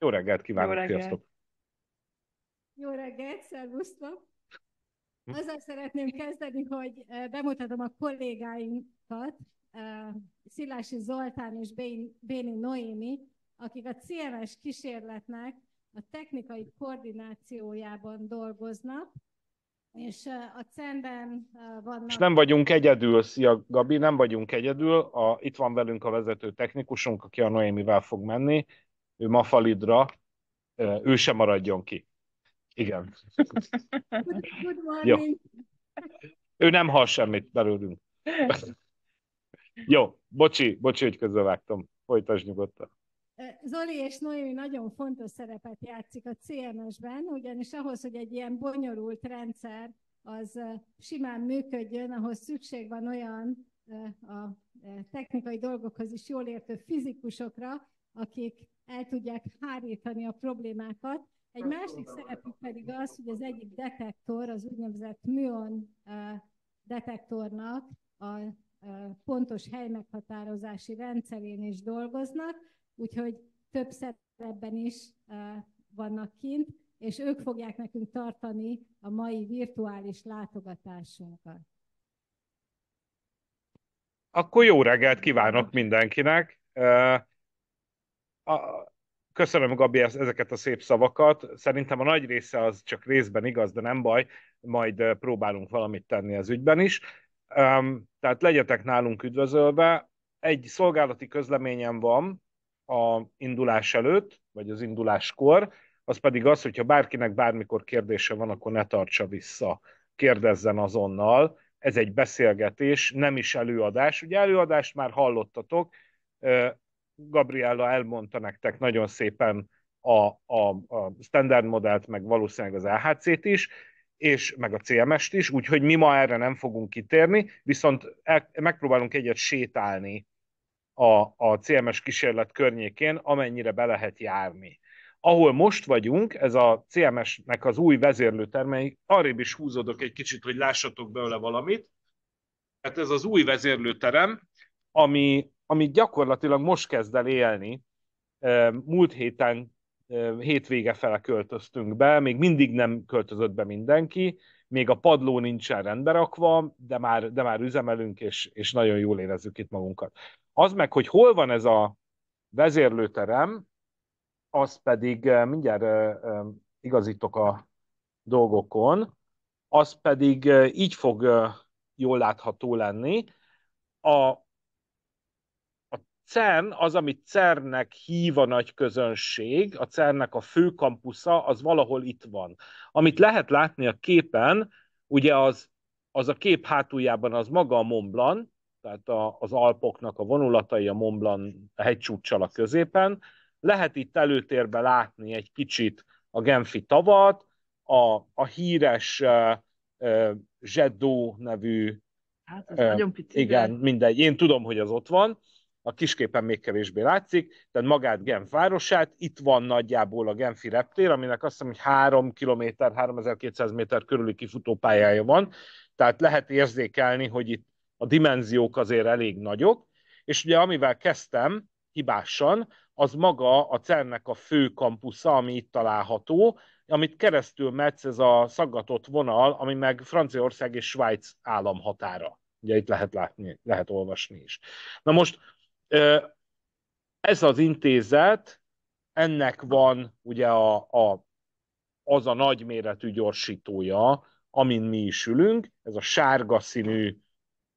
Jó reggelt kívánok, Jó reggelt. sziasztok! Jó reggelt, szervusztok! Hm? Azzal szeretném kezdeni, hogy eh, bemutatom a kollégáinkat, eh, Szilási Zoltán és Béni Noémi, akik a CMS kísérletnek a technikai koordinációjában dolgoznak, és a CEN-ben vannak... És nem vagyunk egyedül, szia Gabi, nem vagyunk egyedül. A, itt van velünk a vezető technikusunk, aki a Noémivel fog menni. Ő ma Falidra, ő sem maradjon ki. Igen. Good morning. Jó. Ő nem hall semmit belőlünk. Jó, bocsi, bocsi, hogy közbevágtam. Folytasd nyugodtan. Zoli és Noémi nagyon fontos szerepet játszik a CMS-ben, ugyanis ahhoz, hogy egy ilyen bonyolult rendszer az simán működjön, ahhoz szükség van olyan a technikai dolgokhoz is jól értő fizikusokra, akik el tudják hárítani a problémákat. Egy másik szerepük pedig az, hogy az egyik detektor, az úgynevezett műon detektornak a pontos helymeghatározási rendszerén is dolgoznak, úgyhogy több szerepben is vannak kint, és ők fogják nekünk tartani a mai virtuális látogatásunkat. Akkor jó reggelt kívánok mindenkinek! Köszönöm, Gabi, ezeket a szép szavakat. Szerintem a nagy része az csak részben igaz, de nem baj, majd próbálunk valamit tenni az ügyben is. Tehát legyetek nálunk üdvözölve. Egy szolgálati közleményem van, a indulás előtt, vagy az induláskor, az pedig az, hogyha bárkinek bármikor kérdése van, akkor ne tartsa vissza, kérdezzen azonnal. Ez egy beszélgetés, nem is előadás. Ugye előadást már hallottatok, Gabriella elmondta nektek nagyon szépen a, a, a standard modellt, meg valószínűleg az LHC-t is, és meg a CMS-t is, úgyhogy mi ma erre nem fogunk kitérni, viszont el, megpróbálunk egyet sétálni a, a CMS kísérlet környékén, amennyire be lehet járni. Ahol most vagyunk, ez a CMS-nek az új vezérlőtermei, arrébb is húzódok egy kicsit, hogy lássatok belőle valamit. Hát ez az új vezérlőterem, ami, ami gyakorlatilag most kezd el élni. Múlt héten hétvége fele költöztünk be, még mindig nem költözött be mindenki, még a padló nincsen rendbe rakva, de már, de már üzemelünk, és, és nagyon jól érezzük itt magunkat. Az meg, hogy hol van ez a vezérlőterem, az pedig eh, mindjárt eh, eh, igazítok a dolgokon, az pedig így fog jól látható lenni. A CERN, az, amit CERN-nek hív a nagy közönség, a CERN-nek a főkampusza, az valahol itt van. Amit lehet látni a képen, ugye az, az a kép hátuljában az maga a Mont Blanc, tehát a, az Alpoknak a vonulatai a Mont Blanc a a középen. Lehet itt előtérbe látni egy kicsit a Genfi tavat, a, a híres uh, uh, Zsedó nevű Hát ez uh, nagyon pici. Igen, mindegy. Én tudom, hogy az ott van a kisképen még kevésbé látszik, tehát magát Genf városát, itt van nagyjából a Genfi reptér, aminek azt hiszem, hogy 3 km, 3200 méter körüli kifutópályája van, tehát lehet érzékelni, hogy itt a dimenziók azért elég nagyok, és ugye amivel kezdtem, hibásan, az maga a cern a fő kampusza, ami itt található, amit keresztül metsz ez a szaggatott vonal, ami meg Franciaország és Svájc államhatára. Ugye itt lehet látni, lehet olvasni is. Na most ez az intézet, ennek van ugye a, a, az a nagyméretű gyorsítója, amin mi is ülünk, ez a sárga színű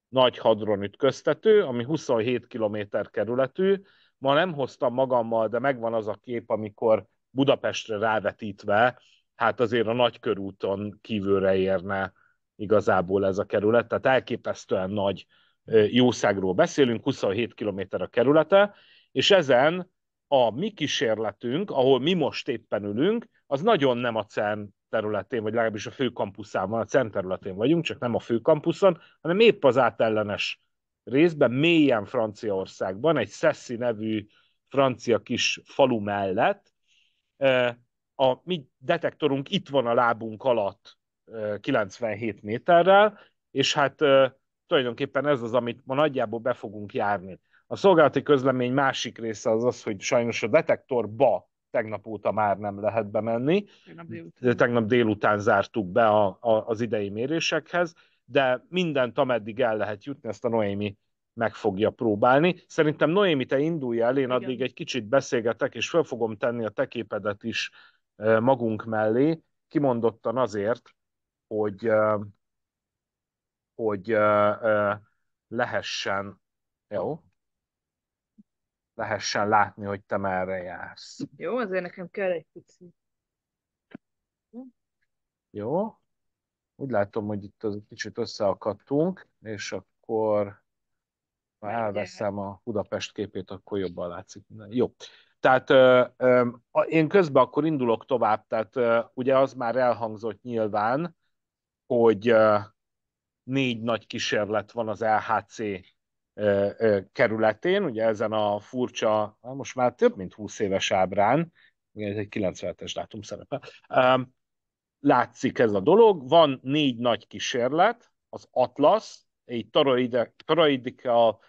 nagy hadron ütköztető, ami 27 km kerületű. Ma nem hoztam magammal, de megvan az a kép, amikor Budapestre rávetítve, hát azért a nagykörúton kívülre érne igazából ez a kerület, tehát elképesztően nagy jószágról beszélünk, 27 km a kerülete, és ezen a mi kísérletünk, ahol mi most éppen ülünk, az nagyon nem a CERN területén, vagy legalábbis a főkampuszán van, a CERN területén vagyunk, csak nem a főkampuszon, hanem épp az átellenes részben, mélyen Franciaországban, egy Sessi nevű francia kis falu mellett. A mi detektorunk itt van a lábunk alatt 97 méterrel, és hát tulajdonképpen ez az, amit ma nagyjából be fogunk járni. A szolgálati közlemény másik része az az, hogy sajnos a detektorba tegnap óta már nem lehet bemenni. Tegnap délután, tegnap délután zártuk be a, a, az idei mérésekhez, de mindent, ameddig el lehet jutni, ezt a Noémi meg fogja próbálni. Szerintem Noémi, te indulj el, én Igen. addig egy kicsit beszélgetek, és fel fogom tenni a te képedet is eh, magunk mellé, kimondottan azért, hogy eh, hogy lehessen, jó? Lehessen látni, hogy te merre jársz. Jó, azért nekem kell egy pici. Jó. Úgy látom, hogy itt az kicsit összeakadtunk, és akkor ha elveszem a Budapest képét, akkor jobban látszik Jó. Tehát ö, ö, én közben akkor indulok tovább, tehát ö, ugye az már elhangzott nyilván, hogy négy nagy kísérlet van az LHC kerületén, ugye ezen a furcsa, most már több mint 20 éves ábrán, igen, ez egy 97-es dátum szerepe, látszik ez a dolog, van négy nagy kísérlet, az Atlas, egy toroidical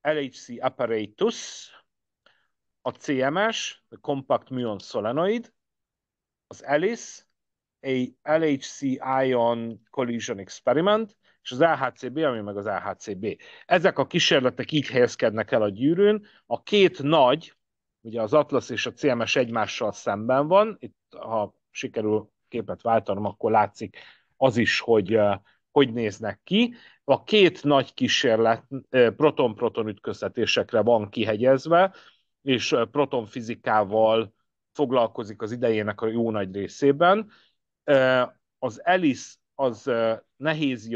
LHC apparatus, a CMS, a Compact Muon Solenoid, az ELIS, a LHC Ion Collision Experiment, és az LHCb, ami meg az LHCb. Ezek a kísérletek így helyezkednek el a gyűrűn. A két nagy, ugye az Atlas és a CMS egymással szemben van, itt ha sikerül képet váltanom, akkor látszik az is, hogy eh, hogy néznek ki. A két nagy kísérlet eh, proton-proton ütköztetésekre van kihegyezve, és eh, protonfizikával foglalkozik az idejének a jó nagy részében. Az ELIS az nehéz nehéz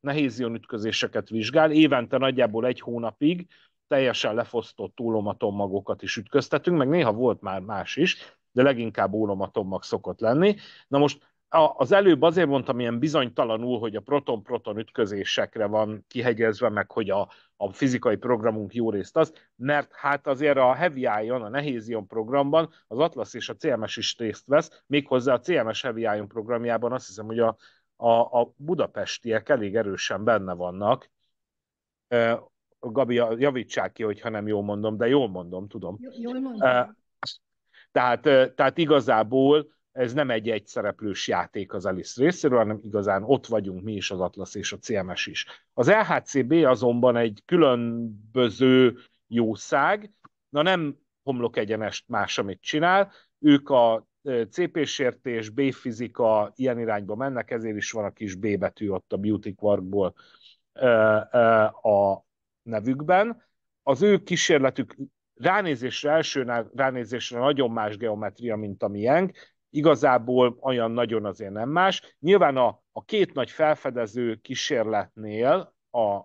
nehézion ütközéseket vizsgál, évente nagyjából egy hónapig teljesen lefosztott ólomatommagokat is ütköztetünk, meg néha volt már más is, de leginkább ólomatomag szokott lenni. Na most az előbb azért mondtam ilyen bizonytalanul, hogy a proton-proton ütközésekre van kihegyezve, meg hogy a, a fizikai programunk jó részt az, mert hát azért a Heavy Ion, a Nehéz Ion programban az Atlas és a CMS is részt vesz, méghozzá a CMS Heavy Ion programjában azt hiszem, hogy a, a, a budapestiek elég erősen benne vannak. Gabi, javítsák ki, hogyha nem jól mondom, de jól mondom, tudom. J- jól mondom. Tehát, tehát igazából ez nem egy egyszereplős játék az Alice részéről, hanem igazán ott vagyunk mi is, az Atlas és a CMS is. Az LHCB azonban egy különböző jószág, na nem homlok egyenest más, amit csinál, ők a CP-sértés, B-fizika ilyen irányba mennek, ezért is van a kis B betű ott a Beauty Quarkból a nevükben. Az ő kísérletük ránézésre, első ránézésre nagyon más geometria, mint a miénk, igazából olyan nagyon azért nem más. Nyilván a, a két nagy felfedező kísérletnél, a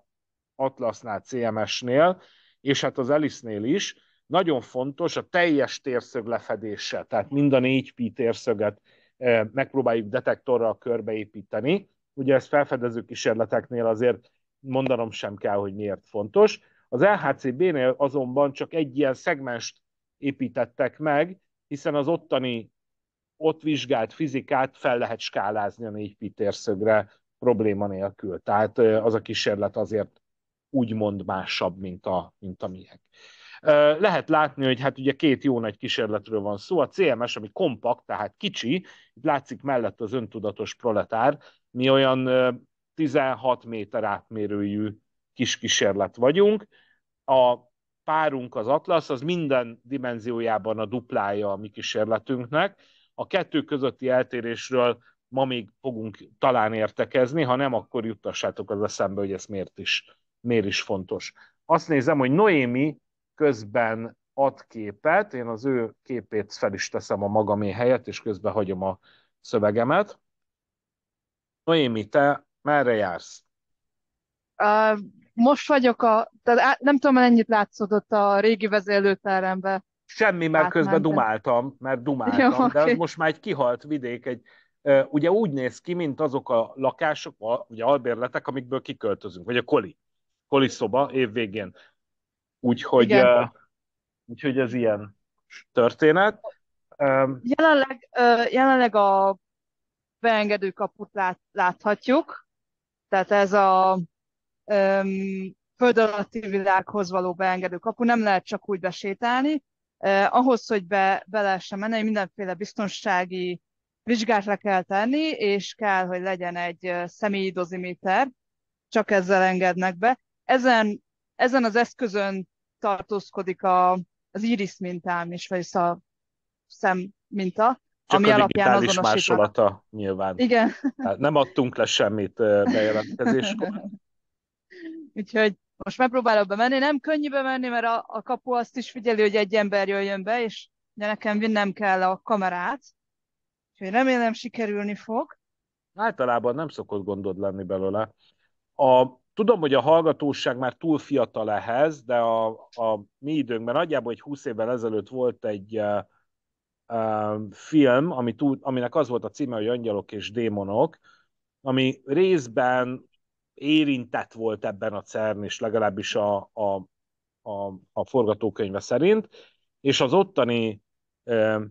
Atlasnál, CMS-nél, és hát az Alice-nél is, nagyon fontos a teljes térszög lefedése, tehát mind a 4P térszöget eh, megpróbáljuk detektorral körbeépíteni. Ugye ez felfedező kísérleteknél azért mondanom sem kell, hogy miért fontos. Az LHCB-nél azonban csak egy ilyen szegmest építettek meg, hiszen az ottani ott vizsgált fizikát fel lehet skálázni a négy pitérszögre probléma nélkül. Tehát az a kísérlet azért úgymond másabb, mint a, mint a miek. Lehet látni, hogy hát ugye két jó nagy kísérletről van szó. A CMS, ami kompakt, tehát kicsi, itt látszik mellett az öntudatos proletár, mi olyan 16 méter átmérőjű kis kísérlet vagyunk. A párunk, az Atlas, az minden dimenziójában a duplája a mi kísérletünknek, a kettő közötti eltérésről ma még fogunk talán értekezni, ha nem, akkor juttassátok az eszembe, hogy ez miért is, miért is fontos. Azt nézem, hogy Noémi közben ad képet, én az ő képét fel is teszem a magamé helyet és közben hagyom a szövegemet. Noémi, te merre jársz? Uh, most vagyok a, tehát nem tudom, ennyit látszódott a régi vezérlőterembe. Semmi, mert Átmentem. közben dumáltam, mert dumáltam, Jó, de okay. most már egy kihalt vidék, egy, ugye úgy néz ki, mint azok a lakások, a, ugye albérletek, amikből kiköltözünk, vagy a koli, koli szoba évvégén. Úgyhogy, uh, úgyhogy ez ilyen történet. Um, jelenleg, uh, jelenleg a beengedő kaput lát, láthatjuk, tehát ez a um, föld alatti világhoz való beengedő kapu, nem lehet csak úgy besétálni, Eh, ahhoz, hogy be, be lehessen menni, mindenféle biztonsági vizsgát le kell tenni, és kell, hogy legyen egy személyi doziméter, csak ezzel engednek be. Ezen, ezen az eszközön tartózkodik a, az iris mintám is, vagy a szem minta, csak ami a alapján az másolata nyilván. Igen. Hát nem adtunk le semmit bejelentkezéskor. Úgyhogy most megpróbálok bemenni, nem könnyű bemenni, mert a, a kapu azt is figyeli, hogy egy ember jöjjön be, és de nekem vinnem kell a kamerát, úgyhogy remélem sikerülni fog. Általában nem szokott gondod lenni belőle. A, tudom, hogy a hallgatóság már túl fiatal ehhez, de a, a mi időnkben nagyjából egy húsz évvel ezelőtt volt egy uh, uh, film, ami túl, aminek az volt a címe, hogy Angyalok és Démonok, ami részben érintett volt ebben a CERN is, legalábbis a, a, a, a forgatókönyve szerint, és az ottani ö,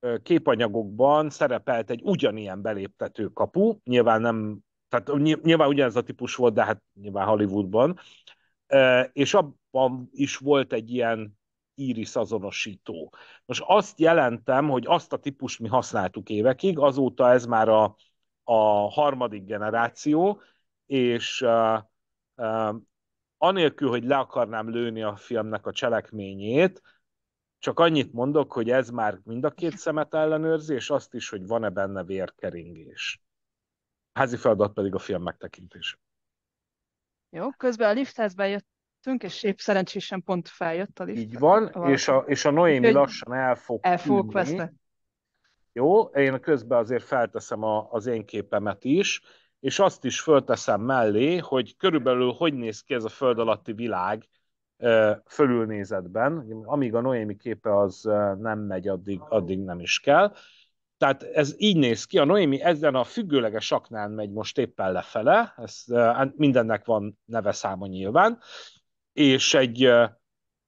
ö, képanyagokban szerepelt egy ugyanilyen beléptető kapu, nyilván nem, tehát nyilván ugyanez a típus volt, de hát nyilván Hollywoodban, ö, és abban is volt egy ilyen íris azonosító. Most azt jelentem, hogy azt a típust mi használtuk évekig, azóta ez már a a harmadik generáció, és uh, uh, anélkül, hogy le akarnám lőni a filmnek a cselekményét, csak annyit mondok, hogy ez már mind a két szemet ellenőrzi, és azt is, hogy van-e benne vérkeringés. A házi feladat pedig a film megtekintése. Jó, közben a liftházba jöttünk, és épp szerencsésen pont feljött a lift. Így van, a és a, és a Noémi lassan el fog El fog veszni. Jó, én közben azért felteszem a, az én képemet is, és azt is fölteszem mellé, hogy körülbelül hogy néz ki ez a föld alatti világ fölülnézetben. Amíg a Noémi képe az nem megy, addig, addig nem is kell. Tehát ez így néz ki, a Noémi ezen a függőleges aknán megy most éppen lefele, ez, hát mindennek van neve száma nyilván, és, egy,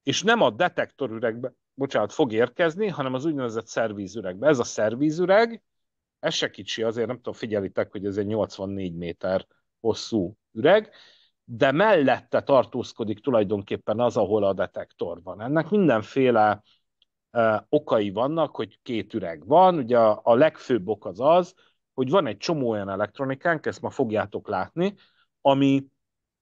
és nem a detektorüregben bocsánat, fog érkezni, hanem az úgynevezett szervízüregbe. Ez a szervízüreg, ez se kicsi, azért nem tudom, figyelitek, hogy ez egy 84 méter hosszú üreg, de mellette tartózkodik tulajdonképpen az, ahol a detektor van. Ennek mindenféle uh, okai vannak, hogy két üreg van, ugye a, a legfőbb ok az az, hogy van egy csomó olyan elektronikánk, ezt ma fogjátok látni, ami,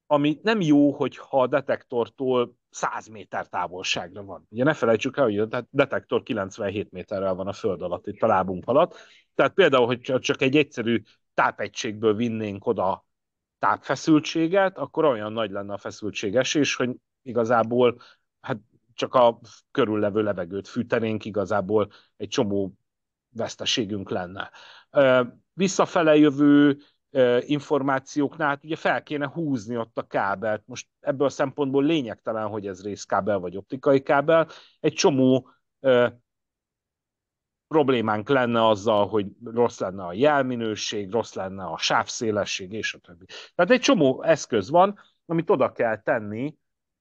ami nem jó, hogyha a detektortól 100 méter távolságra van. Ugye ne felejtsük el, hogy a detektor 97 méterrel van a föld alatt, itt a lábunk alatt. Tehát például, hogy csak egy egyszerű tápegységből vinnénk oda tápfeszültséget, akkor olyan nagy lenne a feszültségesés, hogy igazából hát csak a körüllevő levegőt fűtenénk, igazából egy csomó veszteségünk lenne. Visszafele jövő információknál, hát ugye fel kéne húzni ott a kábelt. Most ebből a szempontból lényegtelen, hogy ez részkábel vagy optikai kábel. Egy csomó ö, problémánk lenne azzal, hogy rossz lenne a jelminőség, rossz lenne a sávszélesség, és a többi. Tehát egy csomó eszköz van, amit oda kell tenni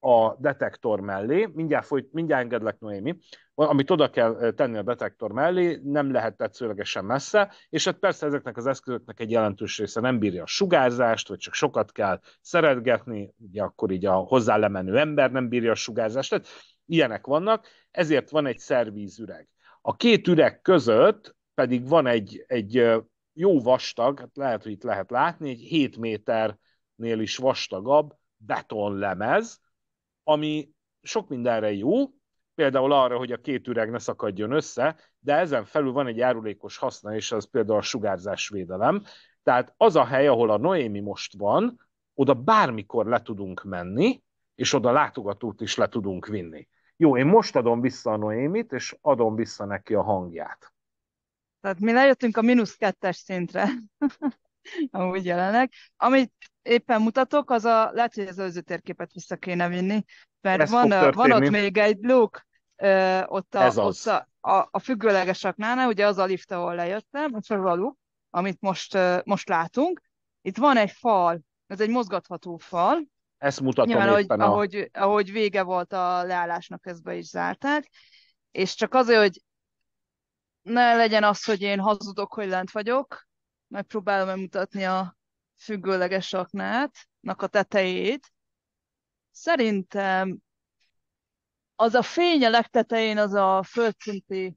a detektor mellé, mindjárt, folyt, mindjárt engedlek Noémi, amit oda kell eh, tenni a detektor mellé, nem lehet tetszőlegesen messze, és hát persze ezeknek az eszközöknek egy jelentős része nem bírja a sugárzást, vagy csak sokat kell szeretgetni, ugye akkor így a hozzá lemenő ember nem bírja a sugárzást, tehát ilyenek vannak, ezért van egy szervízüreg. A két üreg között pedig van egy, egy eh, jó vastag, hát lehet, hogy itt lehet látni, egy 7 méternél is vastagabb betonlemez, ami sok mindenre jó, például arra, hogy a két üreg ne szakadjon össze, de ezen felül van egy járulékos haszna, és az például a sugárzásvédelem. Tehát az a hely, ahol a Noémi most van, oda bármikor le tudunk menni, és oda látogatót is le tudunk vinni. Jó, én most adom vissza a Noémit, és adom vissza neki a hangját. Tehát mi lejöttünk a mínusz kettes szintre, amúgy jelenek. amit éppen mutatok, az a, lehet, hogy az előző térképet vissza kéne vinni, mert van, van ott még egy luk, ö, ott, a, Ez az. ott a, a, a függőleges saknánál, ugye az a lift, ahol lejöttem, az a luk, amit most, ö, most látunk. Itt van egy fal, ez egy mozgatható fal. Ezt mutatom Nyilván, ahogy, a... ahogy, ahogy vége volt a leállásnak, közben is zárták. És csak azért, hogy ne legyen az, hogy én hazudok, hogy lent vagyok, megpróbálom megmutatni a függőleges aknátnak a tetejét, szerintem az a fény a legtetején, az a földszinti,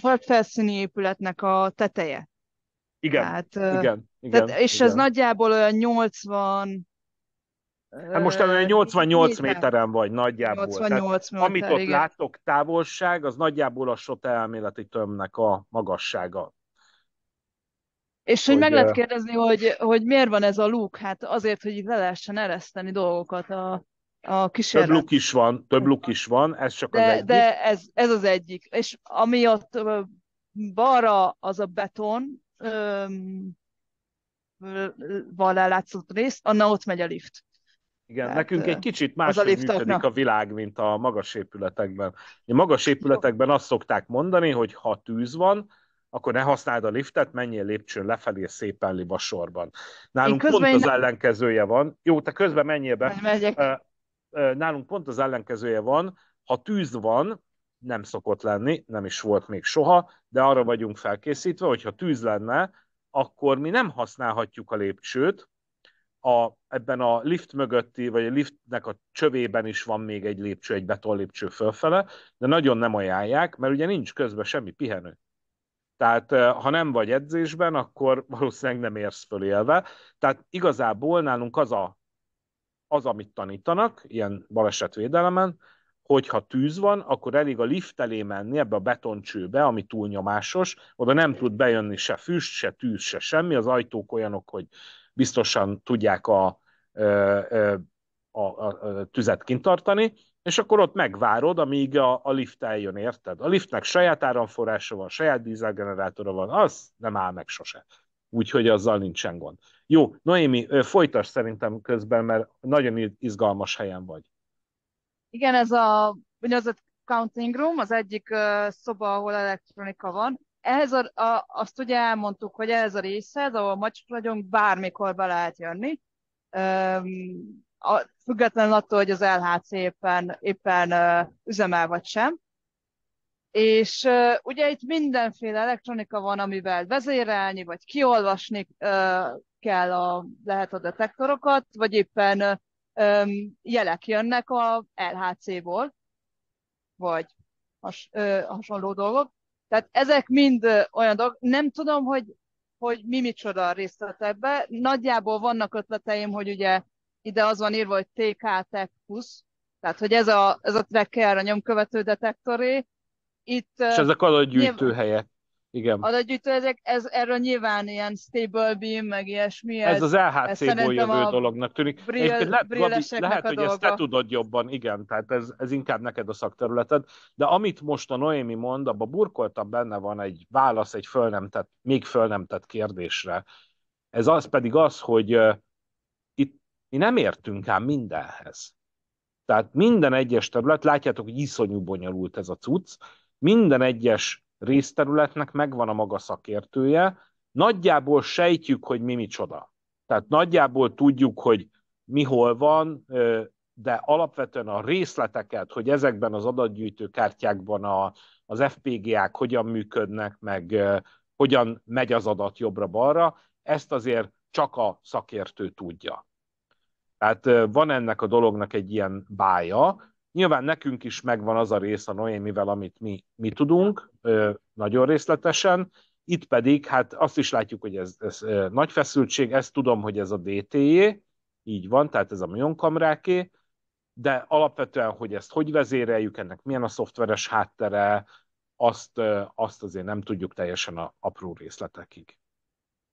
földfelszíni épületnek a teteje. Igen, tehát, igen, igen. Tehát, és igen. ez nagyjából olyan 80... Hát most olyan 88 méter. méteren vagy nagyjából. 88 tehát, méter, amit ott igen. látok, távolság, az nagyjából a SOTA elméleti tömnek a magassága. És hogy, hogy meg lehet kérdezni, hogy, hogy miért van ez a luk? Hát azért, hogy le lehessen ereszteni dolgokat a, a kísérlet. Több luk is van, több luk is van, ez csak de, az egyik. De ez, ez az egyik. És ami ott balra az a beton, van látszott rész, annál ott megy a lift. Igen, Tehát, nekünk egy kicsit más. működik a világ, mint a magas épületekben. A magas épületekben azt szokták mondani, hogy ha tűz van, akkor ne használd a liftet, menjél lépcsőn lefelé szépen liba sorban. Nálunk pont az ellenkezője van. Jó, te közben menjél be. Megyek. Nálunk pont az ellenkezője van, ha tűz van, nem szokott lenni, nem is volt még soha, de arra vagyunk felkészítve, hogyha tűz lenne, akkor mi nem használhatjuk a lépcsőt, a, ebben a lift mögötti, vagy a liftnek a csövében is van még egy lépcső, egy beton lépcső fölfele, de nagyon nem ajánlják, mert ugye nincs közben semmi pihenő. Tehát eh, ha nem vagy edzésben, akkor valószínűleg nem érsz föl élve. Tehát igazából nálunk az, a, az amit tanítanak, ilyen balesetvédelemen, hogyha tűz van, akkor elég a lift elé menni ebbe a betoncsőbe, ami túlnyomásos, oda nem tud bejönni se füst, se tűz, se semmi, az ajtók olyanok, hogy biztosan tudják a, eh, eh, a, a, a tüzet kintartani, és akkor ott megvárod, amíg a, a lift eljön, érted? A liftnek saját áramforrása van, saját dízelgenerátora van, az nem áll meg sose. Úgyhogy azzal nincsen gond. Jó, Noémi, folytas szerintem közben, mert nagyon izgalmas helyen vagy. Igen, ez a úgynevezett counting room, az egyik uh, szoba, ahol elektronika van. Ehhez a, a, azt ugye elmondtuk, hogy ez a ez ahol macska vagyunk, bármikor be lehet jönni. Um, a, független attól, hogy az LHC éppen, éppen uh, üzemel vagy sem. És uh, ugye itt mindenféle elektronika van, amivel vezérelni, vagy kiolvasni uh, kell a, lehet a detektorokat, vagy éppen uh, um, jelek jönnek a LHC-ból, vagy has, uh, hasonló dolgok. Tehát ezek mind uh, olyan dolgok. Nem tudom, hogy, hogy mi micsoda a részletekben. Nagyjából vannak ötleteim, hogy ugye ide az van írva, hogy TK Techus, tehát hogy ez a, ez a tracker, a nyomkövető detektoré. Itt, És ezek adatgyűjtőhelyek. Nyilv... Igen. Adatgyűjtő, ezek, ez, erről nyilván ilyen stable beam, meg ilyesmi. Ez, ez az LHC-ból jövő dolognak tűnik. Brill, le, Gabi, lehet, hogy dolga. ezt te tudod jobban, igen, tehát ez, ez inkább neked a szakterületed, de amit most a Noémi mond, abban burkoltabb benne van egy válasz, egy föl nem tett, még föl nem tett kérdésre. Ez az pedig az, hogy mi nem értünk ám mindenhez. Tehát minden egyes terület, látjátok, hogy iszonyú bonyolult ez a cucc, minden egyes részterületnek megvan a maga szakértője, nagyjából sejtjük, hogy mi micsoda. Tehát nagyjából tudjuk, hogy mi hol van, de alapvetően a részleteket, hogy ezekben az adatgyűjtőkártyákban a, az FPGA-k hogyan működnek, meg hogyan megy az adat jobbra-balra, ezt azért csak a szakértő tudja. Tehát van ennek a dolognak egy ilyen bája. Nyilván nekünk is megvan az a rész a Noémivel, amit mi, mi tudunk, nagyon részletesen. Itt pedig, hát azt is látjuk, hogy ez, ez nagy feszültség, ezt tudom, hogy ez a DTE, így van, tehát ez a mionkamráké, de alapvetően, hogy ezt hogy vezéreljük, ennek milyen a szoftveres háttere, azt, azt azért nem tudjuk teljesen a apró részletekig.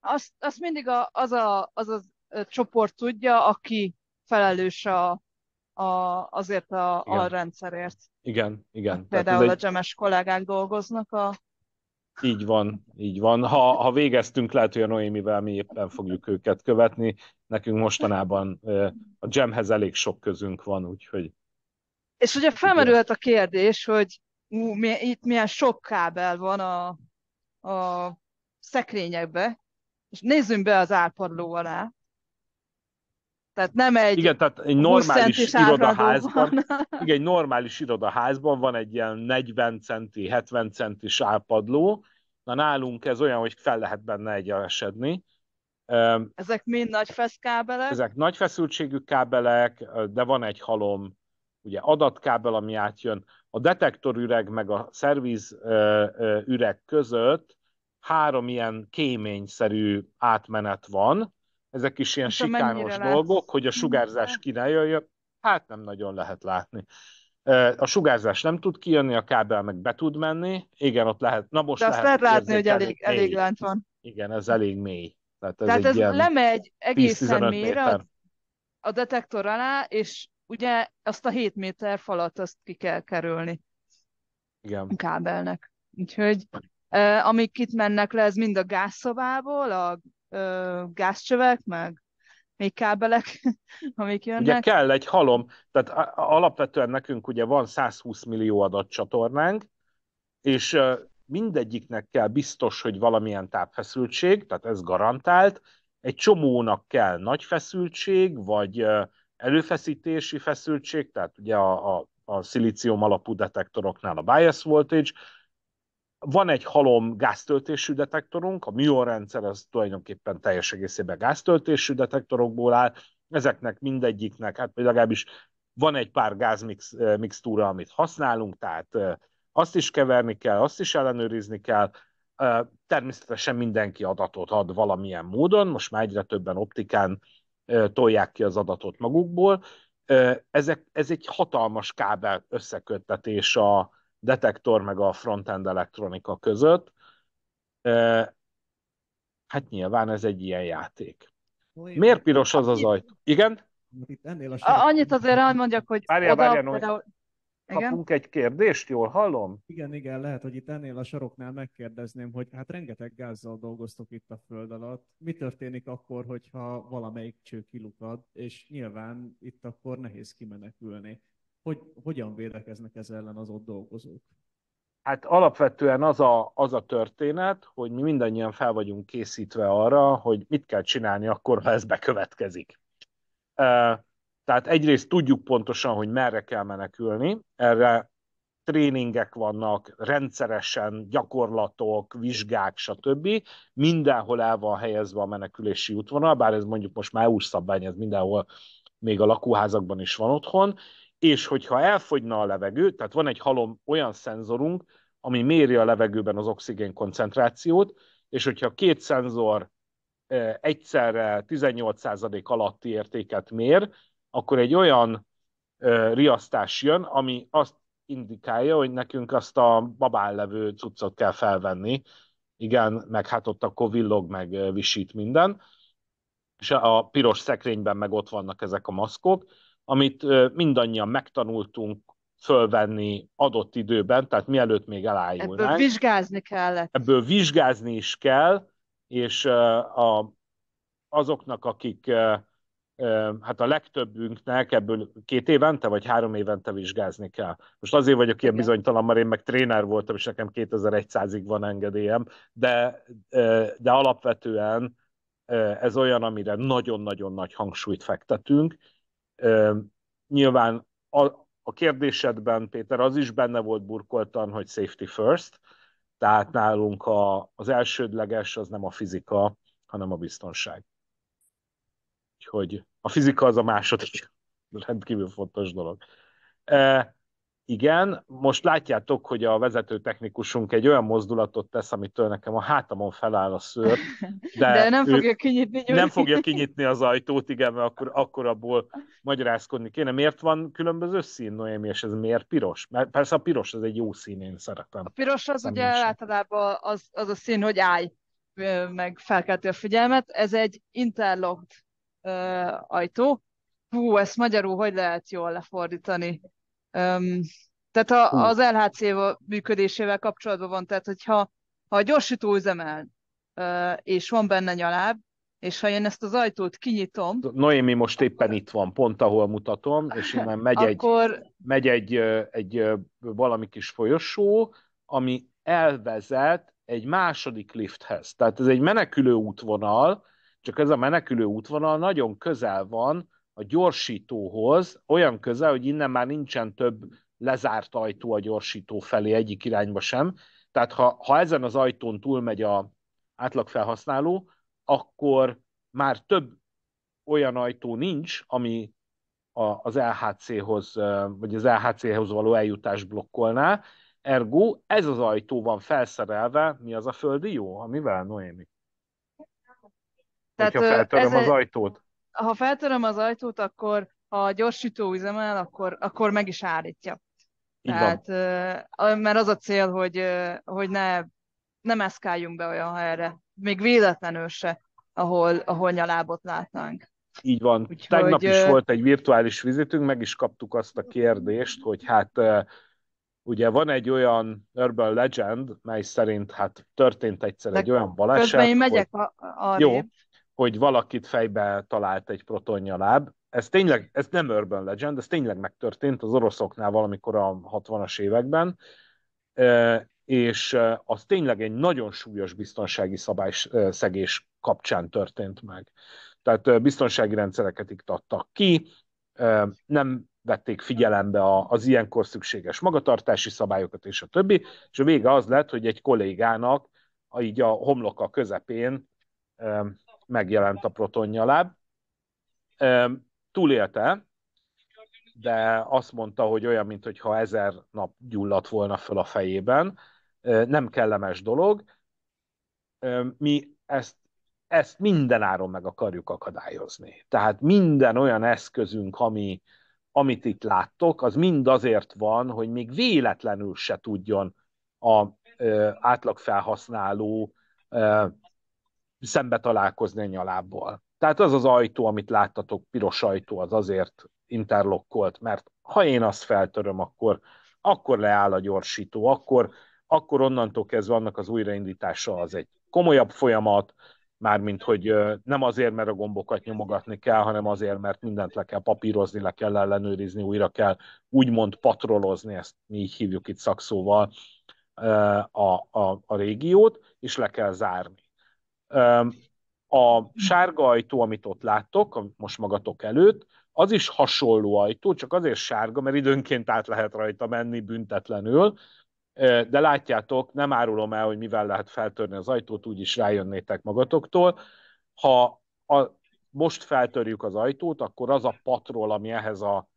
Azt, azt mindig a, az, a, az az csoport tudja, aki felelős a, a, azért a, a rendszerért. Igen, igen. Hát például egy... a gemes kollégák dolgoznak a... Így van, így van. Ha, ha végeztünk, lehet, hogy a Noémivel mi éppen fogjuk őket követni. Nekünk mostanában a gemhez elég sok közünk van, úgyhogy... És ugye felmerülhet a kérdés, hogy ú, mi, itt milyen sok kábel van a, a szekrényekbe, és nézzünk be az árpadló alá, tehát nem egy igen, tehát egy normális irodaházban, igen, egy normális irodaházban van egy ilyen 40 centi, 70 centi sápadló. na nálunk ez olyan, hogy fel lehet benne egyenesedni. Ezek mind nagy feszkábelek? Ezek nagy feszültségű kábelek, de van egy halom, ugye adatkábel, ami átjön. A detektorüreg meg a szerviz üreg között három ilyen kéményszerű átmenet van, ezek is ilyen hát Aztán sikános dolgok, látsz? hogy a mhm. sugárzás királyolja, hát nem nagyon lehet látni. A sugárzás nem tud kijönni, a kábel meg be tud menni. Igen, ott lehet. Na most De lehet azt lehet látni, hogy elég, elég lent van. Igen, ez elég mély. Tehát ez, Tehát ez lemegy egészen mélyre a detektor alá, és ugye azt a 7 méter falat azt ki kell kerülni. Igen. A kábelnek. Úgyhogy amik itt mennek le, ez mind a gázszobából, a ö, gázcsövek, meg még kábelek, amik jönnek. Ugye kell egy halom, tehát alapvetően nekünk ugye van 120 millió adatcsatornánk, és mindegyiknek kell biztos, hogy valamilyen tápfeszültség, tehát ez garantált, egy csomónak kell nagy feszültség, vagy előfeszítési feszültség, tehát ugye a, a, a szilícium alapú detektoroknál a bias voltage, van egy halom gáztöltésű detektorunk, a Mion rendszer az tulajdonképpen teljes egészében gáztöltésű detektorokból áll, ezeknek mindegyiknek, hát legalábbis van egy pár gázmixtúra, amit használunk, tehát azt is keverni kell, azt is ellenőrizni kell, természetesen mindenki adatot ad valamilyen módon, most már egyre többen optikán tolják ki az adatot magukból, ezek, ez egy hatalmas kábel összeköttetés a, detektor meg a frontend elektronika között. Hát nyilván ez egy ilyen játék. Olyan. Miért piros az az ajtó? Igen? Itt ennél a Annyit azért elmondjak, hogy várjál, oda várjál, például... Kapunk igen? egy kérdést, jól hallom? Igen, igen, lehet, hogy itt ennél a saroknál megkérdezném, hogy hát rengeteg gázzal dolgoztok itt a föld alatt. Mi történik akkor, hogyha valamelyik cső kilukad, és nyilván itt akkor nehéz kimenekülni? hogy hogyan védekeznek ez ellen az ott dolgozók? Hát alapvetően az a, az a történet, hogy mi mindannyian fel vagyunk készítve arra, hogy mit kell csinálni akkor, ha ez bekövetkezik. Tehát egyrészt tudjuk pontosan, hogy merre kell menekülni, erre tréningek vannak, rendszeresen gyakorlatok, vizsgák, stb. Mindenhol el van helyezve a menekülési útvonal, bár ez mondjuk most már új szabvány, ez mindenhol még a lakóházakban is van otthon, és hogyha elfogyna a levegő, tehát van egy halom olyan szenzorunk, ami méri a levegőben az oxigén koncentrációt, és hogyha két szenzor e, egyszerre 18% alatti értéket mér, akkor egy olyan e, riasztás jön, ami azt indikálja, hogy nekünk azt a babán levő cuccot kell felvenni. Igen, meg hát ott akkor villog, meg e, visít minden. És a piros szekrényben meg ott vannak ezek a maszkok amit mindannyian megtanultunk fölvenni adott időben, tehát mielőtt még elájulnánk. Ebből vizsgázni kellett. Ebből vizsgázni is kell, és a, azoknak, akik hát a legtöbbünknek ebből két évente vagy három évente vizsgázni kell. Most azért vagyok ilyen bizonytalan, mert én meg tréner voltam, és nekem 2100-ig van engedélyem, de, de alapvetően ez olyan, amire nagyon-nagyon nagy hangsúlyt fektetünk, Nyilván a, a kérdésedben, Péter, az is benne volt burkoltan, hogy safety first, tehát nálunk a, az elsődleges az nem a fizika, hanem a biztonság. Úgyhogy a fizika az a második rendkívül fontos dolog. Igen, most látjátok, hogy a vezető technikusunk egy olyan mozdulatot tesz, amitől nekem a hátamon feláll a szőr. De, de nem fogja kinyitni. Gyuri. Nem fogja kinyitni az ajtót, igen, mert akkor, akkor abból magyarázkodni kéne. Miért van különböző szín, Noémi, és ez miért piros? Mert persze a piros az egy jó szín, én szeretem. A piros az nem ugye általában az, az a szín, hogy állj, meg felkelti a figyelmet. Ez egy interlocked ö, ajtó. Hú, ezt magyarul hogy lehet jól lefordítani? Um, tehát a, az LHC működésével kapcsolatban van, tehát hogyha ha a gyorsító üzemel, uh, és van benne nyaláb, és ha én ezt az ajtót kinyitom... Noémi most éppen itt van, pont ahol mutatom, és innen megy, akkor... egy, megy egy, egy valami kis folyosó, ami elvezet egy második lifthez. Tehát ez egy menekülő útvonal, csak ez a menekülő útvonal nagyon közel van a gyorsítóhoz olyan köze, hogy innen már nincsen több lezárt ajtó a gyorsító felé egyik irányba sem. Tehát ha, ha ezen az ajtón túlmegy a átlagfelhasználó, akkor már több olyan ajtó nincs, ami a, az LHC-hoz, vagy az lhc hoz való eljutást blokkolná. Ergo, ez az ajtó van felszerelve, mi az a földi jó? Amivel, Noémi? Tehát, Hogyha feltöröm ez az ajtót ha feltöröm az ajtót, akkor ha a gyorsító üzemel, akkor, akkor meg is állítja. Tehát, mert az a cél, hogy, hogy ne, nem eszkáljunk be olyan helyre, még véletlenül se, ahol, ahol nyalábot látnánk. Így van. Úgyhogy... Tegnap is volt egy virtuális vizitünk, meg is kaptuk azt a kérdést, hogy hát ugye van egy olyan urban legend, mely szerint hát történt egyszer de egy olyan baleset, Közben én megyek hogy... a, a Jó, hogy valakit fejbe talált egy protonja láb. Ez tényleg, ez nem urban legend, ez tényleg megtörtént az oroszoknál valamikor a 60-as években, és az tényleg egy nagyon súlyos biztonsági szabályszegés kapcsán történt meg. Tehát biztonsági rendszereket iktattak ki, nem vették figyelembe az ilyenkor szükséges magatartási szabályokat és a többi, és a vége az lett, hogy egy kollégának így a homloka közepén megjelent a protonjaláb. Túlélte, de azt mondta, hogy olyan, mintha ezer nap gyulladt volna föl a fejében. Nem kellemes dolog. Mi ezt, ezt mindenáron meg akarjuk akadályozni. Tehát minden olyan eszközünk, ami, amit itt láttok, az mind azért van, hogy még véletlenül se tudjon a átlagfelhasználó szembe találkozni a nyalából. Tehát az az ajtó, amit láttatok, piros ajtó, az azért interlokkolt, mert ha én azt feltöröm, akkor, akkor leáll a gyorsító, akkor, akkor onnantól kezdve annak az újraindítása az egy komolyabb folyamat, mármint hogy nem azért, mert a gombokat nyomogatni kell, hanem azért, mert mindent le kell papírozni, le kell ellenőrizni, újra kell úgymond patrolozni, ezt mi így hívjuk itt szakszóval, a, a, a régiót, és le kell zárni. A sárga ajtó, amit ott láttok, most magatok előtt, az is hasonló ajtó, csak azért sárga, mert időnként át lehet rajta menni büntetlenül, de látjátok, nem árulom el, hogy mivel lehet feltörni az ajtót, úgyis rájönnétek magatoktól. Ha a, most feltörjük az ajtót, akkor az a patról, ami ehhez a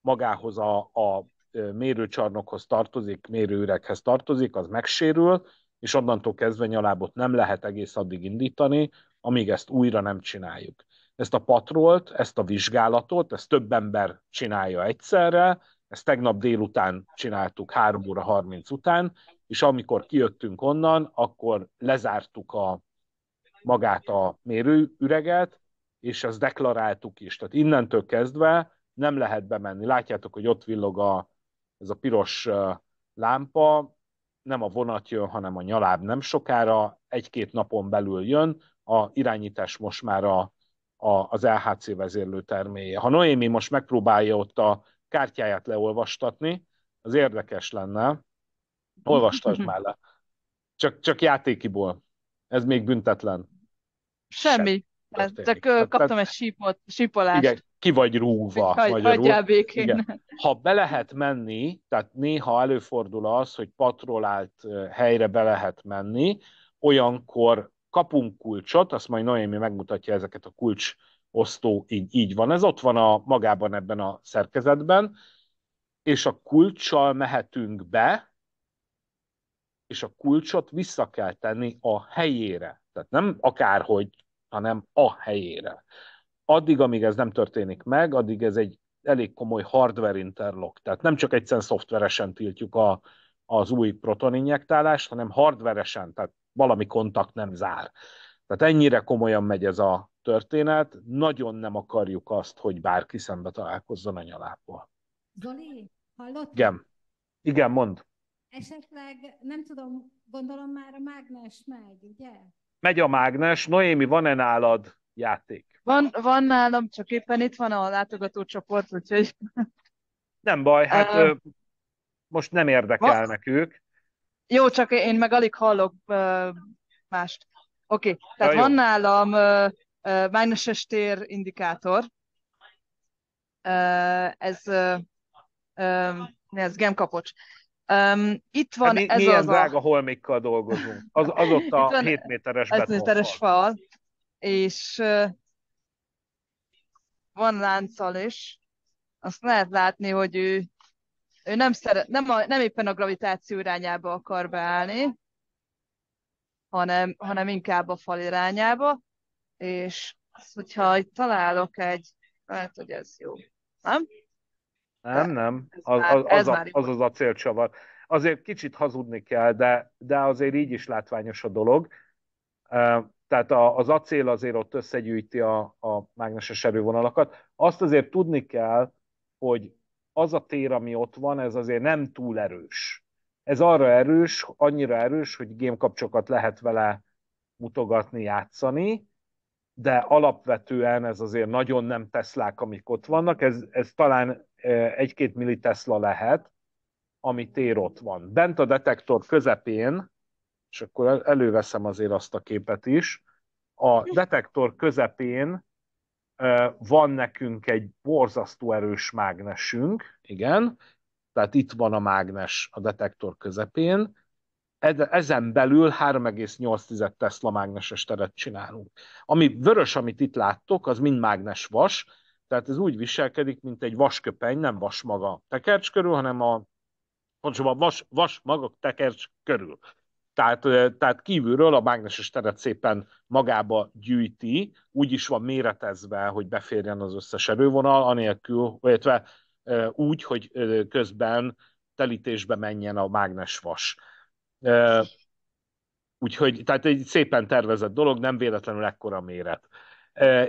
magához a, a mérőcsarnokhoz tartozik, mérőüreghez tartozik, az megsérül, és onnantól kezdve nyalábot nem lehet egész addig indítani, amíg ezt újra nem csináljuk. Ezt a patrolt, ezt a vizsgálatot, ezt több ember csinálja egyszerre, ezt tegnap délután csináltuk 3 óra 30 után, és amikor kijöttünk onnan, akkor lezártuk a, magát a mérőüreget, és ezt deklaráltuk is. Tehát innentől kezdve nem lehet bemenni. Látjátok, hogy ott villog a, ez a piros lámpa, nem a vonat jön, hanem a nyaláb nem sokára, egy-két napon belül jön, a irányítás most már a, a, az LHC vezérlő terméje. Ha Noémi most megpróbálja ott a kártyáját leolvastatni, az érdekes lenne. Olvastasd már le. Csak, csak játékiból. Ez még büntetlen. Semmi. Sem. Csak hát, kaptam hát- egy sípot, sípolást. Igen, ki vagy rúva. Hagy, magyarul. békén. Igen. Ha be lehet menni, tehát néha előfordul az, hogy patrolált helyre be lehet menni, olyankor kapunk kulcsot, azt majd Noémi megmutatja ezeket a kulcs osztó, így, így van. Ez ott van a magában ebben a szerkezetben, és a kulcssal mehetünk be, és a kulcsot vissza kell tenni a helyére. Tehát nem akárhogy, hanem a helyére addig, amíg ez nem történik meg, addig ez egy elég komoly hardware interlock. Tehát nem csak egyszerűen szoftveresen tiltjuk a, az új proton injektálást, hanem hardveresen, tehát valami kontakt nem zár. Tehát ennyire komolyan megy ez a történet, nagyon nem akarjuk azt, hogy bárki szembe találkozzon a nyalából. Zoli, hallott? Igen. Igen, mond. Esetleg, nem tudom, gondolom már a mágnes megy, ugye? Megy a mágnes. Noémi, van-e nálad játék? Van, van nálam, csak éppen itt van a látogató csoport, úgyhogy... Nem baj, hát uh, most nem érdekelnek va? ők. Jó, csak én meg alig hallok uh, mást. Oké, okay. tehát ja, van jó. nálam uh, uh, mágneses tér indikátor. Uh, ez, uh, um, ez gemkapocs. Um, itt hát van hát mi, ez milyen az drága a... holmikkal dolgozunk. Az, az ott a 7 méteres 7 méteres fal. És uh, van lánccal is, azt lehet látni, hogy ő, ő nem, szeret, nem, a, nem éppen a gravitáció irányába akar beállni, hanem, hanem inkább a fal irányába, és azt, hogyha itt találok egy, lehet, hogy ez jó, nem? Nem, nem, az, az, az, a, az az acélcsavar. Azért kicsit hazudni kell, de, de azért így is látványos a dolog tehát a, az acél azért ott összegyűjti a, a mágneses erővonalakat. Azt azért tudni kell, hogy az a tér, ami ott van, ez azért nem túl erős. Ez arra erős, annyira erős, hogy gémkapcsokat lehet vele mutogatni, játszani, de alapvetően ez azért nagyon nem teszlák, amik ott vannak, ez, ez talán e, egy-két milli Tesla lehet, ami tér ott van. Bent a detektor közepén és akkor előveszem azért azt a képet is. A hm. detektor közepén van nekünk egy borzasztó erős mágnesünk, igen, tehát itt van a mágnes a detektor közepén, ezen belül 3,8 Tesla mágneses teret csinálunk. Ami vörös, amit itt láttok, az mind mágnes vas, tehát ez úgy viselkedik, mint egy vasköpeny, nem vas maga tekercs körül, hanem a a vas, vas maga tekercs körül. Tehát, tehát kívülről a mágneses teret szépen magába gyűjti, úgy is van méretezve, hogy beférjen az összes erővonal, anélkül, illetve úgy, hogy közben telítésbe menjen a mágnesvas. Úgyhogy, tehát egy szépen tervezett dolog, nem véletlenül ekkora méret.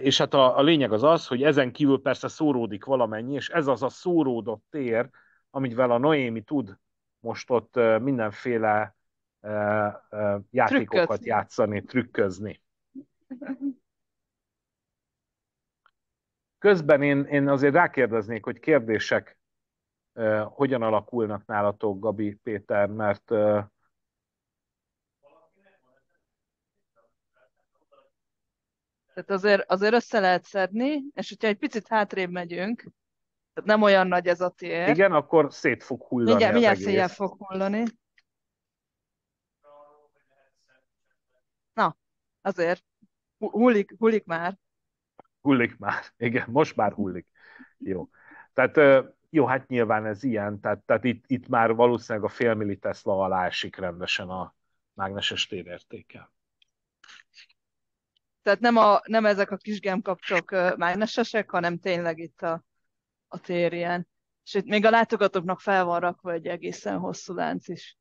És hát a, a lényeg az az, hogy ezen kívül persze szóródik valamennyi, és ez az a szóródott tér, amivel a Noémi tud most ott mindenféle játékokat trükközni. játszani, trükközni. Közben én, én azért rákérdeznék, hogy kérdések uh, hogyan alakulnak nálatok, Gabi Péter, mert uh, Tehát azért, azért össze lehet szedni, és hogyha egy picit hátrébb megyünk, tehát nem olyan nagy ez a tér. Igen, akkor szét fog hullani igen milyen széjjel fog hullani. azért hullik, hullik már. Hullik már, igen, most már hullik. Jó. Tehát jó, hát nyilván ez ilyen, tehát, tehát itt, itt már valószínűleg a félmilli Tesla alá esik rendesen a mágneses térértéke. Tehát nem, a, nem ezek a kis kapcsok mágnesesek, hanem tényleg itt a, a tér ilyen. És itt még a látogatóknak fel van rakva egy egészen hosszú lánc is.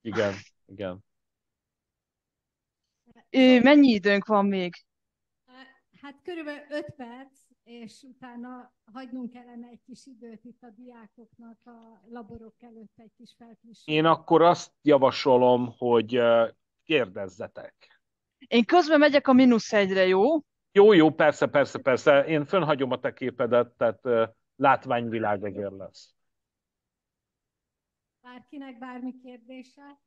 Igen, igen. Ő, szóval- mennyi időnk van még? Hát körülbelül 5 perc, és utána hagynunk kellene egy kis időt itt a diákoknak a laborok előtt egy kis felfrissítést. Én akkor azt javasolom, hogy kérdezzetek. Én közben megyek a mínusz egyre, jó? Jó, jó, persze, persze, persze. Én fönhagyom a te képedet, tehát látványvilág lesz. Bárkinek bármi kérdése?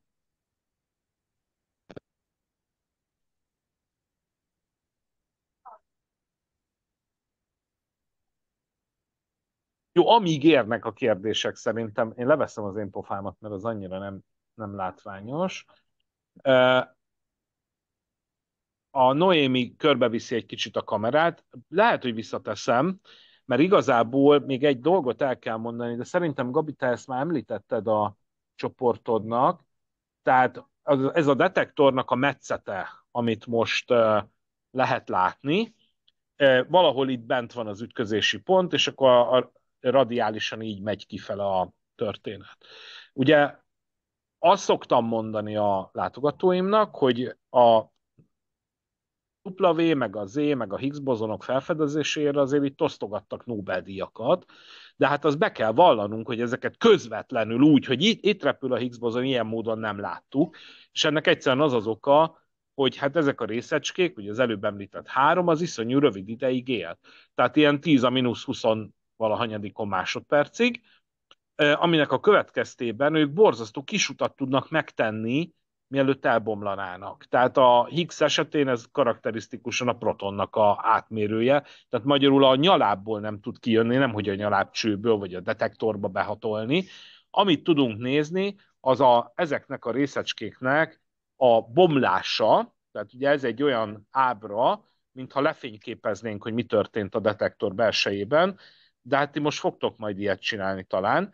Jó, amíg érnek a kérdések szerintem, én leveszem az én pofámat, mert az annyira nem, nem látványos. A Noémi körbeviszi egy kicsit a kamerát, lehet, hogy visszateszem, mert igazából még egy dolgot el kell mondani, de szerintem Gabi, te ezt már említetted a csoportodnak, tehát az, ez a detektornak a metszete, amit most lehet látni, valahol itt bent van az ütközési pont, és akkor a, a radiálisan így megy kifele a történet. Ugye azt szoktam mondani a látogatóimnak, hogy a W, meg a Z, meg a Higgs bozonok felfedezésére azért itt osztogattak Nobel-díjakat, de hát az be kell vallanunk, hogy ezeket közvetlenül úgy, hogy itt, itt repül a Higgs bozon, ilyen módon nem láttuk, és ennek egyszerűen az az oka, hogy hát ezek a részecskék, ugye az előbb említett három, az iszonyú rövid ideig él. Tehát ilyen 10 a mínusz 20 valahanyadikon másodpercig, aminek a következtében ők borzasztó kisutat tudnak megtenni, mielőtt elbomlanának. Tehát a Higgs esetén ez karakterisztikusan a protonnak a átmérője, tehát magyarul a nyalábból nem tud kijönni, nem hogy a nyalábcsőből vagy a detektorba behatolni. Amit tudunk nézni, az a, ezeknek a részecskéknek a bomlása, tehát ugye ez egy olyan ábra, mintha lefényképeznénk, hogy mi történt a detektor belsejében, de hát ti most fogtok majd ilyet csinálni talán,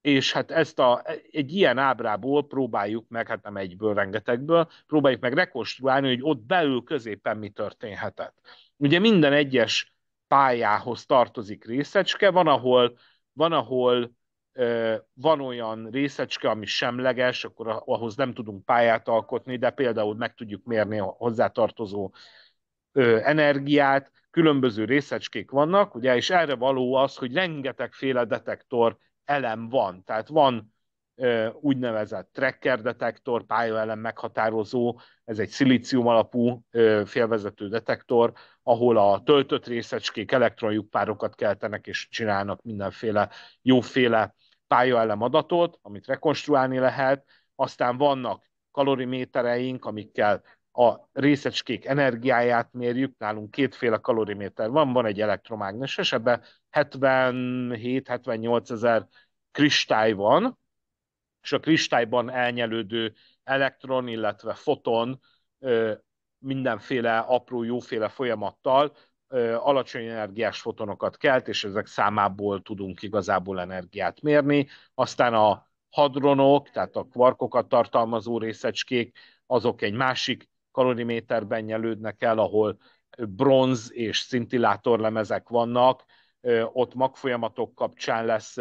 és hát ezt a, egy ilyen ábrából próbáljuk meg, hát nem egyből, rengetegből, próbáljuk meg rekonstruálni, hogy ott belül középen mi történhetett. Ugye minden egyes pályához tartozik részecske, van ahol, van ahol van olyan részecske, ami semleges, akkor ahhoz nem tudunk pályát alkotni, de például meg tudjuk mérni a hozzátartozó energiát, különböző részecskék vannak, ugye, és erre való az, hogy rengetegféle detektor elem van. Tehát van úgynevezett tracker detektor, pályaelem meghatározó, ez egy szilícium alapú félvezető detektor, ahol a töltött részecskék elektronlyukpárokat keltenek és csinálnak mindenféle jóféle pályaelem adatot, amit rekonstruálni lehet. Aztán vannak kalorimétereink, amikkel a részecskék energiáját mérjük, nálunk kétféle kaloriméter van, van egy elektromágneses, ebben 77-78 ezer kristály van, és a kristályban elnyelődő elektron, illetve foton mindenféle apró, jóféle folyamattal alacsony energiás fotonokat kelt, és ezek számából tudunk igazából energiát mérni. Aztán a hadronok, tehát a kvarkokat tartalmazó részecskék, azok egy másik kaloriméterben nyelődnek el, ahol bronz és szintillátorlemezek vannak, ott magfolyamatok kapcsán lesz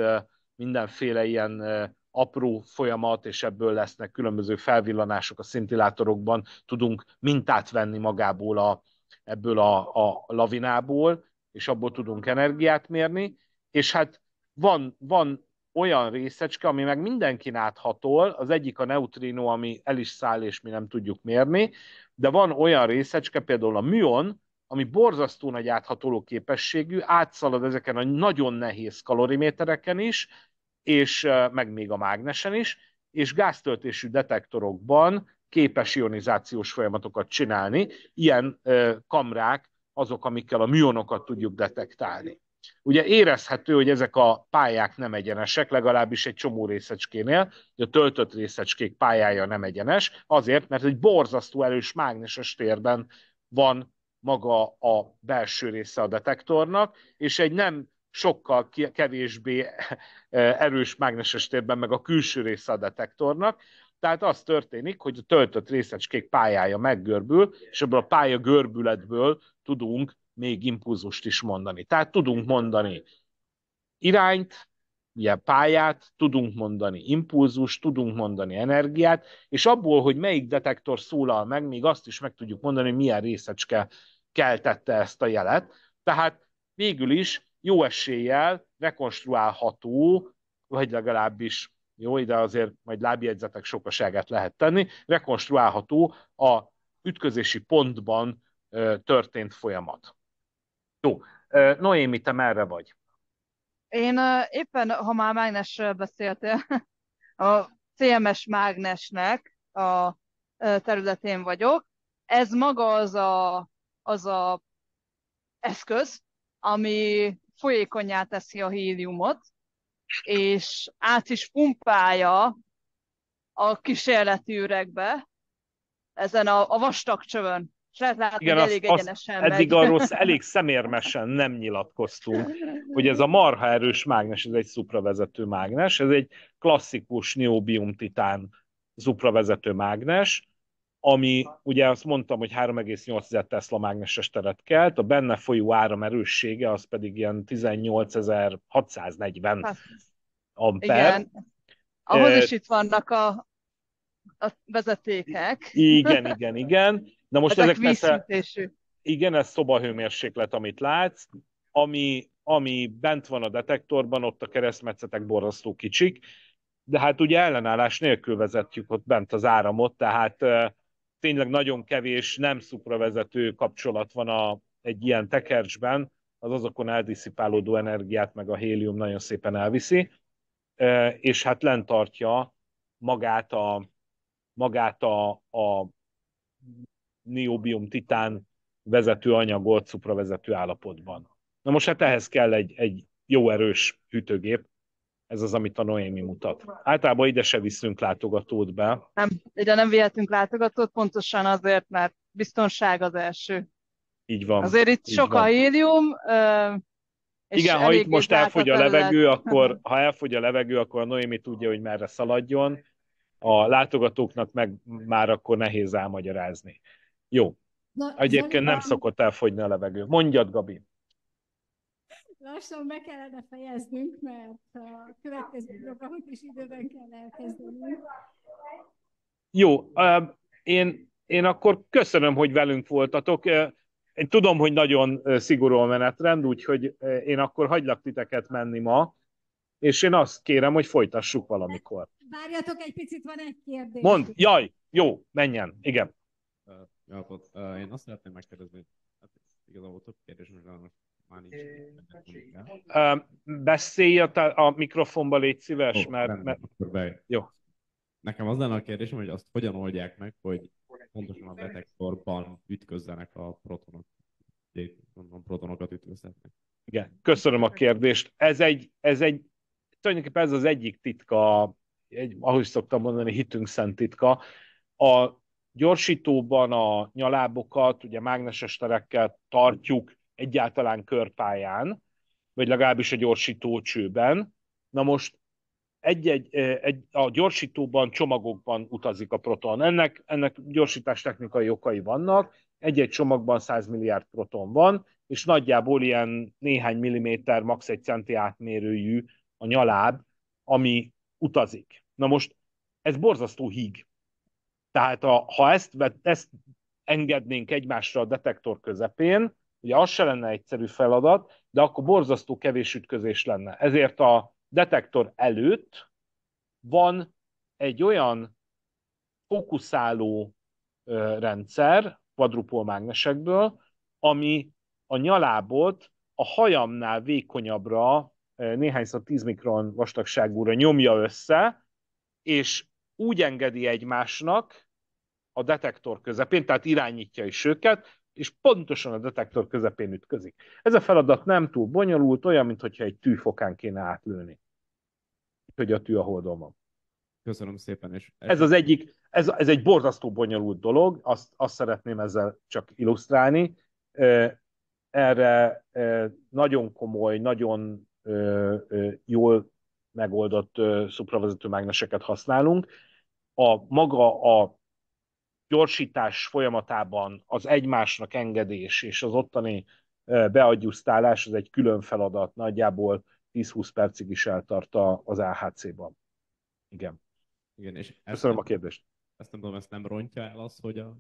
mindenféle ilyen apró folyamat, és ebből lesznek különböző felvillanások a szintilátorokban, tudunk mintát venni magából a, ebből a, a lavinából, és abból tudunk energiát mérni, és hát van, van olyan részecske, ami meg mindenkin áthatol, az egyik a neutrino, ami el is száll, és mi nem tudjuk mérni, de van olyan részecske, például a műon, ami borzasztó nagy áthatoló képességű, átszalad ezeken a nagyon nehéz kalorimétereken is, és meg még a mágnesen is, és gáztöltésű detektorokban képes ionizációs folyamatokat csinálni, ilyen kamrák azok, amikkel a műonokat tudjuk detektálni. Ugye érezhető, hogy ezek a pályák nem egyenesek, legalábbis egy csomó részecskénél, a töltött részecskék pályája nem egyenes, azért, mert egy borzasztó erős mágneses térben van maga a belső része a detektornak, és egy nem sokkal kevésbé eh, erős mágneses térben meg a külső része a detektornak, tehát az történik, hogy a töltött részecskék pályája meggörbül, és ebből a pálya görbületből tudunk még impulzust is mondani. Tehát tudunk mondani irányt, ugye pályát, tudunk mondani impulzus, tudunk mondani energiát, és abból, hogy melyik detektor szólal meg, még azt is meg tudjuk mondani, hogy milyen részecske keltette ezt a jelet. Tehát végül is jó eséllyel rekonstruálható, vagy legalábbis jó, ide azért majd lábjegyzetek sokaságát lehet tenni, rekonstruálható a ütközési pontban történt folyamat. Jó. Noémi, te merre vagy? Én éppen, ha már mágnesről beszéltél, a CMS mágnesnek a területén vagyok. Ez maga az a, az a eszköz, ami folyékonyá teszi a héliumot, és át is pumpálja a kísérleti üregbe, ezen a, a vastag csövön lehet látni, Igen, elég az, egyenesen az, Eddig arról elég szemérmesen nem nyilatkoztunk, hogy ez a marha erős mágnes, ez egy szupravezető mágnes, ez egy klasszikus niobium titán szupravezető mágnes, ami ugye azt mondtam, hogy 3,8 Tesla mágneses teret kelt, a benne folyó áram erőssége az pedig ilyen 18.640 hát, amper. Igen. Ahhoz is itt vannak a, a vezetékek. Igen, igen, igen. Na most ezek, ezek persze, igen, ez szobahőmérséklet, amit látsz, ami, ami bent van a detektorban, ott a keresztmetszetek borzasztó kicsik, de hát ugye ellenállás nélkül vezetjük ott bent az áramot, tehát tényleg nagyon kevés nem szupravezető kapcsolat van a, egy ilyen tekercsben, az azokon eldiszipálódó energiát, meg a hélium nagyon szépen elviszi, és hát lentartja magát a, magát a, a niobium titán vezető anyagot vezető állapotban. Na most hát ehhez kell egy, egy jó erős hűtőgép, ez az, amit a Noémi mutat. Általában ide se viszünk látogatót be. Nem, ide nem vihetünk látogatót, pontosan azért, mert biztonság az első. Így van. Azért itt sok van. a hélium, és Igen, ha itt most elfogy a levegő, akkor ha elfogy a levegő, akkor a Noémi tudja, hogy merre szaladjon. A látogatóknak meg már akkor nehéz elmagyarázni. Jó. Na, Egyébként Zoli, nem szokott elfogyni a levegő. Mondjad, Gabi. Lassan be kellene fejeznünk, mert a következő programot is időben kell elkezdenünk. Jó, um, én, én akkor köszönöm, hogy velünk voltatok. Uh, én tudom, hogy nagyon uh, szigorú a menetrend, úgyhogy uh, én akkor hagylak titeket menni ma, és én azt kérem, hogy folytassuk valamikor. Várjatok egy picit, van egy kérdés. Mond, jaj, jó, menjen, igen alkot. Uh, én azt szeretném megkérdezni, hát igazából több kérdésem van, már nincs. Hát beszélj a, a mikrofonba, légy szíves, oh, mert... mert... Akkor Be. Jó. Nekem az lenne a kérdésem, hogy azt hogyan oldják meg, hogy pontosan a detektorban ütközzenek a protonok. Mondom, protonokat ütközhetnek. Igen, köszönöm a kérdést. Ez egy, ez egy tulajdonképpen ez az egyik titka, egy, ahogy szoktam mondani, hitünk szent titka, a gyorsítóban a nyalábokat ugye mágneses terekkel tartjuk egyáltalán körpályán, vagy legalábbis a gyorsítócsőben. Na most egy-egy, egy, a gyorsítóban csomagokban utazik a proton. Ennek, ennek gyorsítás technikai okai vannak, egy-egy csomagban 100 milliárd proton van, és nagyjából ilyen néhány milliméter, max. egy centi átmérőjű a nyaláb, ami utazik. Na most ez borzasztó híg. Tehát a, ha ezt, ezt engednénk egymásra a detektor közepén, ugye az se lenne egyszerű feladat, de akkor borzasztó kevés ütközés lenne. Ezért a detektor előtt van egy olyan fókuszáló rendszer mágnesekből, ami a nyalábot a hajamnál vékonyabbra, szó 10 mikron vastagságúra nyomja össze, és úgy engedi egymásnak, a detektor közepén, tehát irányítja is őket, és pontosan a detektor közepén ütközik. Ez a feladat nem túl bonyolult, olyan, mintha egy tűfokán kéne átlőni. Hogy a tű a holdon van. Köszönöm szépen. És ez, ez az egyik, ez, ez egy borzasztó bonyolult dolog, azt, azt szeretném ezzel csak illusztrálni. Erre nagyon komoly, nagyon jól megoldott szupravezető mágneseket használunk. A maga a gyorsítás folyamatában az egymásnak engedés és az ottani beagyusztálás az egy külön feladat, nagyjából 10-20 percig is eltart az AHC-ban. Igen. Igen, és Köszönöm nem, a kérdést. Ezt nem tudom, ezt nem rontja el az, hogy a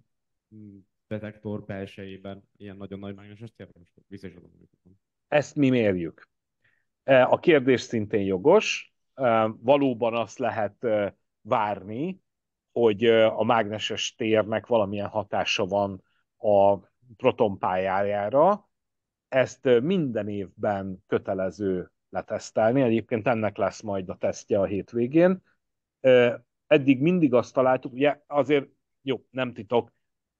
detektor belsejében ilyen nagyon nagy mágneses tér van, Ezt mi mérjük. E, a kérdés szintén jogos, e, valóban azt lehet e, várni, hogy a mágneses térnek valamilyen hatása van a proton pályájára. Ezt minden évben kötelező letesztelni. Egyébként ennek lesz majd a tesztje a hétvégén. Eddig mindig azt találtuk, ugye azért jó, nem titok,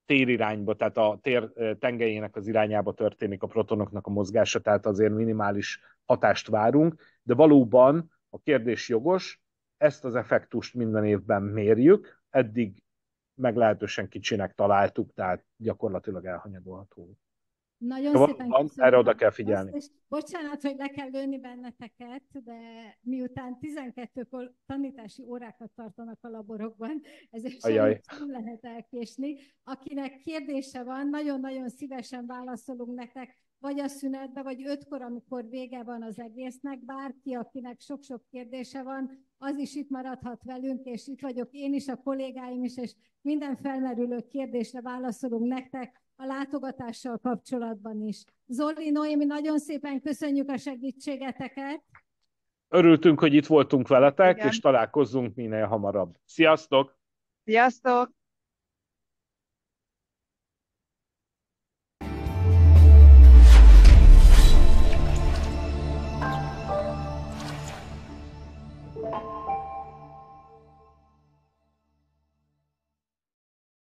térirányba, tehát a tér tengelyének az irányába történik a protonoknak a mozgása, tehát azért minimális hatást várunk, de valóban a kérdés jogos, ezt az effektust minden évben mérjük, eddig meglehetősen kicsinek találtuk, tehát gyakorlatilag elhanyagolható. Nagyon szépen van, köszönöm. Erre oda kell figyelni. Most és bocsánat, hogy le kell lőni benneteket, de miután 12-kor tanítási órákat tartanak a laborokban, ezért Ajaj. nem lehet elkésni. Akinek kérdése van, nagyon-nagyon szívesen válaszolunk nektek vagy a szünetbe, vagy ötkor, amikor vége van az egésznek, bárki, akinek sok-sok kérdése van, az is itt maradhat velünk, és itt vagyok én is, a kollégáim is, és minden felmerülő kérdésre válaszolunk nektek a látogatással kapcsolatban is. Zoli, Noémi, nagyon szépen köszönjük a segítségeteket! Örültünk, hogy itt voltunk veletek, Igen. és találkozzunk minél hamarabb. Sziasztok! Sziasztok!